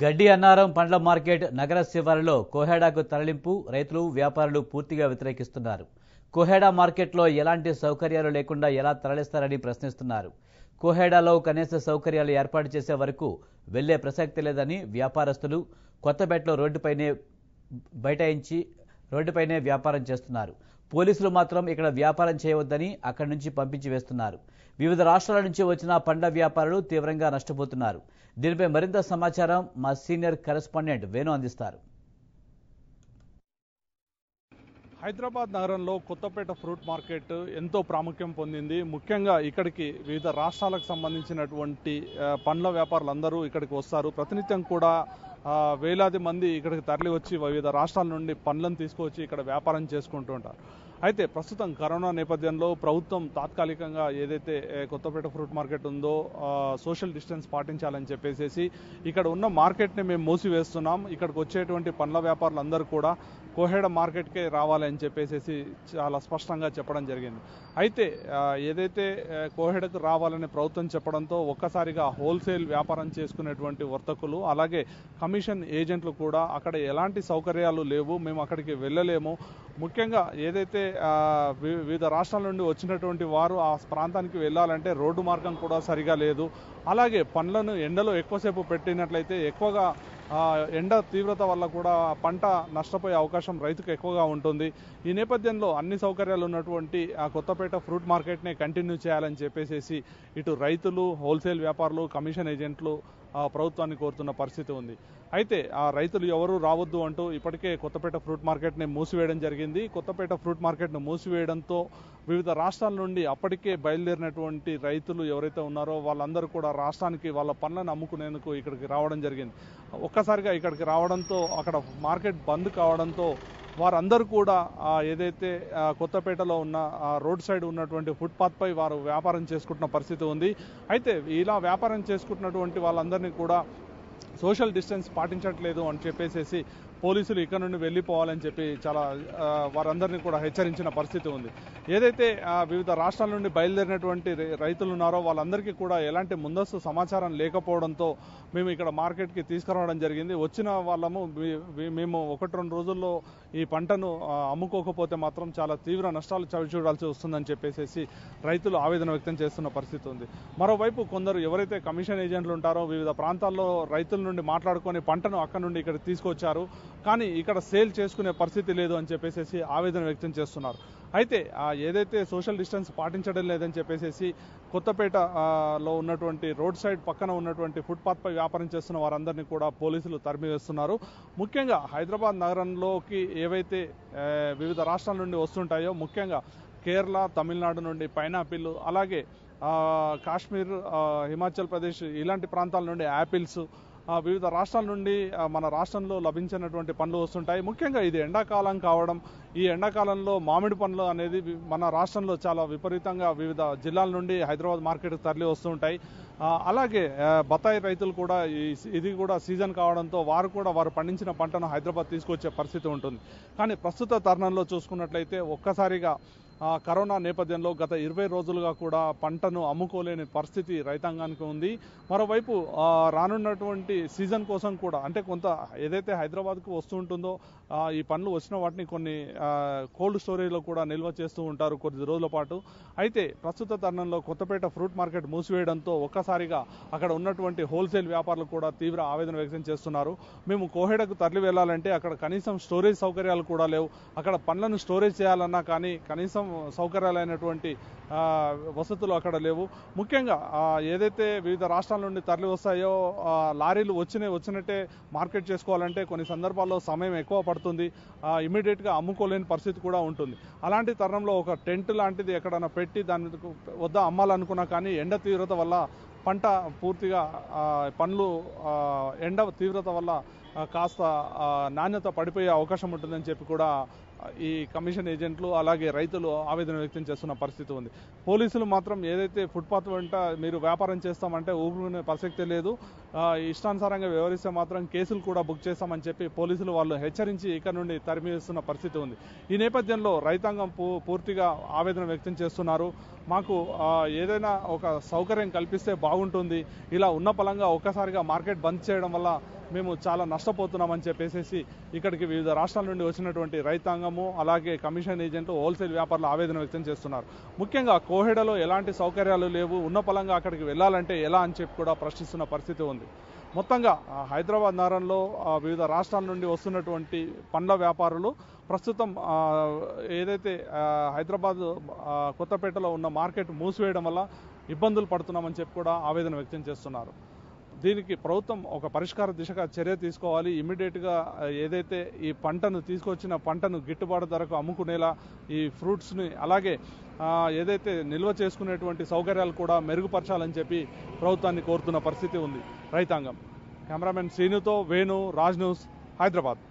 గడ్డి అన్నారం పండ్ల మార్కెట్ నగర శివారులో కోహెడాకు తరలింపు రైతులు వ్యాపారులు పూర్తిగా వ్యతిరేకిస్తున్నారు కోహెడా మార్కెట్లో ఎలాంటి సౌకర్యాలు లేకుండా ఎలా తరలిస్తారని ప్రశ్నిస్తున్నారు కోహెడాలో కనీస సౌకర్యాలు ఏర్పాటు చేసే వరకు వెళ్లే ప్రసక్తి లేదని వ్యాపారస్తులు కొత్తపేటలో రోడ్డుపైనే బైఠాయించి రోడ్డుపైనే వ్యాపారం చేస్తున్నారు పోలీసులు మాత్రం ఇక్కడ వ్యాపారం చేయవద్దని అక్కడి నుంచి పంపించి వేస్తున్నారు వివిధ రాష్ట్రాల నుంచి వచ్చిన పండ్ల వ్యాపారులు తీవ్రంగా నష్టపోతున్నారు దీనిపై మరింత సమాచారం మా సీనియర్ కరెస్పాండెంట్ వేణు అందిస్తారు హైదరాబాద్ నగరంలో కొత్తపేట ఫ్రూట్ మార్కెట్ ఎంతో ప్రాముఖ్యం పొందింది ముఖ్యంగా ఇక్కడికి వివిధ రాష్ట్రాలకు సంబంధించినటువంటి పండ్ల వ్యాపారులందరూ ఇక్కడికి వస్తారు ప్రతినిత్యం కూడా వేలాది మంది ఇక్కడికి తరలి వచ్చి వివిధ రాష్ట్రాల నుండి పండ్లను తీసుకువచ్చి ఇక్కడ వ్యాపారం చేసుకుంటూ ఉంటారు అయితే ప్రస్తుతం కరోనా నేపథ్యంలో ప్రభుత్వం తాత్కాలికంగా ఏదైతే కొత్తపేట ఫ్రూట్ మార్కెట్ ఉందో సోషల్ డిస్టెన్స్ పాటించాలని చెప్పేసి ఇక్కడ ఉన్న మార్కెట్ని మేము మూసివేస్తున్నాం ఇక్కడికి వచ్చేటువంటి పండ్ల వ్యాపారులందరూ కూడా కోహెడ మార్కెట్కే రావాలని చెప్పేసి చాలా స్పష్టంగా చెప్పడం జరిగింది అయితే ఏదైతే కోహెడకు రావాలని ప్రభుత్వం చెప్పడంతో ఒక్కసారిగా హోల్సేల్ వ్యాపారం చేసుకునేటువంటి వర్తకులు అలాగే కమిషన్ ఏజెంట్లు కూడా అక్కడ ఎలాంటి సౌకర్యాలు లేవు మేము అక్కడికి వెళ్ళలేము ముఖ్యంగా ఏదైతే వివిధ రాష్ట్రాల నుండి వచ్చినటువంటి వారు ఆ ప్రాంతానికి వెళ్ళాలంటే రోడ్డు మార్గం కూడా సరిగా లేదు అలాగే పండ్లను ఎండలో ఎక్కువసేపు పెట్టినట్లయితే ఎక్కువగా ఎండ తీవ్రత వల్ల కూడా పంట నష్టపోయే అవకాశం రైతుకు ఎక్కువగా ఉంటుంది ఈ నేపథ్యంలో అన్ని సౌకర్యాలు ఉన్నటువంటి ఆ కొత్తపేట ఫ్రూట్ మార్కెట్నే కంటిన్యూ చేయాలని చెప్పేసేసి ఇటు రైతులు హోల్సేల్ వ్యాపారులు కమిషన్ ఏజెంట్లు ప్రభుత్వాన్ని కోరుతున్న పరిస్థితి ఉంది అయితే ఆ రైతులు ఎవరు రావద్దు అంటూ ఇప్పటికే కొత్తపేట ఫ్రూట్ మార్కెట్ని మూసివేయడం జరిగింది కొత్తపేట ఫ్రూట్ మార్కెట్ను మూసివేయడంతో వివిధ రాష్ట్రాల నుండి అప్పటికే బయలుదేరినటువంటి రైతులు ఎవరైతే ఉన్నారో వాళ్ళందరూ కూడా రాష్ట్రానికి వాళ్ళ పనులను అమ్ముకునేందుకు ఇక్కడికి రావడం జరిగింది ఒక్కసారిగా ఇక్కడికి రావడంతో అక్కడ మార్కెట్ బంద్ కావడంతో వారందరూ కూడా ఏదైతే కొత్తపేటలో ఉన్న రోడ్ సైడ్ ఉన్నటువంటి ఫుట్పాత్పై వారు వ్యాపారం చేసుకుంటున్న పరిస్థితి ఉంది అయితే ఇలా వ్యాపారం చేసుకుంటున్నటువంటి వాళ్ళందరినీ కూడా సోషల్ డిస్టెన్స్ పాటించట్లేదు అని చెప్పేసేసి పోలీసులు ఇక్కడ నుండి వెళ్ళిపోవాలని చెప్పి చాలా వారందరినీ కూడా హెచ్చరించిన పరిస్థితి ఉంది ఏదైతే వివిధ రాష్ట్రాల నుండి బయలుదేరినటువంటి రైతులు ఉన్నారో వాళ్ళందరికీ కూడా ఎలాంటి ముందస్తు సమాచారం లేకపోవడంతో మేము ఇక్కడ మార్కెట్కి తీసుకురావడం జరిగింది వచ్చిన వాళ్ళము మేము ఒకటి రెండు రోజుల్లో ఈ పంటను అమ్ముకోకపోతే మాత్రం చాలా తీవ్ర నష్టాలు చూడాల్సి వస్తుందని చెప్పేసి రైతులు ఆవేదన వ్యక్తం చేస్తున్న పరిస్థితి ఉంది మరోవైపు కొందరు ఎవరైతే కమిషన్ ఏజెంట్లు ఉంటారో వివిధ ప్రాంతాల్లో రైతుల నుండి మాట్లాడుకొని పంటను అక్కడ నుండి ఇక్కడ తీసుకొచ్చారు కానీ ఇక్కడ సేల్ చేసుకునే పరిస్థితి లేదు అని చెప్పేసి ఆవేదన వ్యక్తం చేస్తున్నారు అయితే ఏదైతే సోషల్ డిస్టెన్స్ పాటించడం లేదని చెప్పేసి కొత్తపేటలో ఉన్నటువంటి రోడ్ సైడ్ పక్కన ఉన్నటువంటి ఫుట్పాత్పై వ్యాపారం చేస్తున్న వారందరినీ కూడా పోలీసులు తరిమివేస్తున్నారు ముఖ్యంగా హైదరాబాద్ నగరంలోకి ఏవైతే వివిధ రాష్ట్రాల నుండి వస్తుంటాయో ముఖ్యంగా కేరళ తమిళనాడు నుండి పైనాపిల్ అలాగే కాశ్మీర్ హిమాచల్ ప్రదేశ్ ఇలాంటి ప్రాంతాల నుండి యాపిల్స్ వివిధ రాష్ట్రాల నుండి మన రాష్ట్రంలో లభించినటువంటి పండ్లు వస్తుంటాయి ముఖ్యంగా ఇది ఎండాకాలం కావడం ఈ ఎండాకాలంలో మామిడి పండ్లు అనేది మన రాష్ట్రంలో చాలా విపరీతంగా వివిధ జిల్లాల నుండి హైదరాబాద్ మార్కెట్కి తరలి వస్తుంటాయి అలాగే బత్తాయి రైతులు కూడా ఇది కూడా సీజన్ కావడంతో వారు కూడా వారు పండించిన పంటను హైదరాబాద్ తీసుకొచ్చే పరిస్థితి ఉంటుంది కానీ ప్రస్తుత తరుణంలో చూసుకున్నట్లయితే ఒక్కసారిగా కరోనా నేపథ్యంలో గత ఇరవై రోజులుగా కూడా పంటను అమ్ముకోలేని పరిస్థితి రైతాంగానికి ఉంది మరోవైపు రానున్నటువంటి సీజన్ కోసం కూడా అంటే కొంత ఏదైతే హైదరాబాద్కు వస్తూ ఉంటుందో ఈ పనులు వచ్చిన వాటిని కొన్ని కోల్డ్ స్టోరేజ్లో కూడా నిల్వ చేస్తూ ఉంటారు కొద్ది రోజుల పాటు అయితే ప్రస్తుత తరుణంలో కొత్తపేట ఫ్రూట్ మార్కెట్ మూసివేయడంతో ఒక్కసారిగా అక్కడ ఉన్నటువంటి హోల్సేల్ వ్యాపారులు కూడా తీవ్ర ఆవేదన వ్యక్తం చేస్తున్నారు మేము కోహెడకు తరలి వెళ్ళాలంటే అక్కడ కనీసం స్టోరేజ్ సౌకర్యాలు కూడా లేవు అక్కడ పండ్లను స్టోరేజ్ చేయాలన్నా కానీ కనీసం సౌకర్యాలైనటువంటి వసతులు అక్కడ లేవు ముఖ్యంగా ఏదైతే వివిధ రాష్ట్రాల నుండి తరలి వస్తాయో లారీలు వచ్చినాయి వచ్చినట్టే మార్కెట్ చేసుకోవాలంటే కొన్ని సందర్భాల్లో సమయం ఎక్కువ పడుతుంది ఇమీడియట్గా అమ్ముకోలేని పరిస్థితి కూడా ఉంటుంది అలాంటి తరుణంలో ఒక టెంట్ లాంటిది ఎక్కడైనా పెట్టి దాని వద్ద అమ్మాలనుకున్నా కానీ ఎండ తీవ్రత వల్ల పంట పూర్తిగా పండ్లు ఎండ తీవ్రత వల్ల కాస్త నాణ్యత పడిపోయే అవకాశం ఉంటుందని చెప్పి కూడా ఈ కమిషన్ ఏజెంట్లు అలాగే రైతులు ఆవేదన వ్యక్తం చేస్తున్న పరిస్థితి ఉంది పోలీసులు మాత్రం ఏదైతే ఫుట్పాత్ వెంట మీరు వ్యాపారం చేస్తామంటే ఊపిరి ప్రసక్తే లేదు ఇష్టానుసారంగా వ్యవహరిస్తే మాత్రం కేసులు కూడా బుక్ చేస్తామని చెప్పి పోలీసులు వాళ్ళు హెచ్చరించి ఇక్కడ నుండి తరిమివేస్తున్న పరిస్థితి ఉంది ఈ నేపథ్యంలో రైతాంగం పూర్తిగా ఆవేదన వ్యక్తం చేస్తున్నారు మాకు ఏదైనా ఒక సౌకర్యం కల్పిస్తే బాగుంటుంది ఇలా ఉన్న పలంగా ఒక్కసారిగా మార్కెట్ బంద్ చేయడం వల్ల మేము చాలా నష్టపోతున్నామని చెప్పేసి ఇక్కడికి వివిధ రాష్ట్రాల నుండి వచ్చినటువంటి రైతాంగము అలాగే కమిషన్ ఏజెంట్లు హోల్సేల్ వ్యాపారులు ఆవేదన వ్యక్తం చేస్తున్నారు ముఖ్యంగా కోహెడలో ఎలాంటి సౌకర్యాలు లేవు ఉన్న పలంగా అక్కడికి వెళ్ళాలంటే ఎలా అని చెప్పి కూడా ప్రశ్నిస్తున్న పరిస్థితి ఉంది మొత్తంగా హైదరాబాద్ నగరంలో వివిధ రాష్ట్రాల నుండి వస్తున్నటువంటి పండ్ల వ్యాపారులు ప్రస్తుతం ఏదైతే హైదరాబాద్ కొత్తపేటలో ఉన్న మార్కెట్ మూసివేయడం వల్ల ఇబ్బందులు పడుతున్నామని చెప్పి కూడా ఆవేదన వ్యక్తం చేస్తున్నారు దీనికి ప్రభుత్వం ఒక పరిష్కార దిశగా చర్య తీసుకోవాలి ఇమ్మీడియట్గా ఏదైతే ఈ పంటను తీసుకొచ్చిన పంటను గిట్టుబాటు ధరకు అమ్ముకునేలా ఈ ఫ్రూట్స్ని అలాగే ఏదైతే నిల్వ చేసుకునేటువంటి సౌకర్యాలు కూడా మెరుగుపరచాలని చెప్పి ప్రభుత్వాన్ని కోరుతున్న పరిస్థితి ఉంది రైతాంగం కెమెరామెన్ శ్రీనుతో వేణు రాజ్ న్యూస్ హైదరాబాద్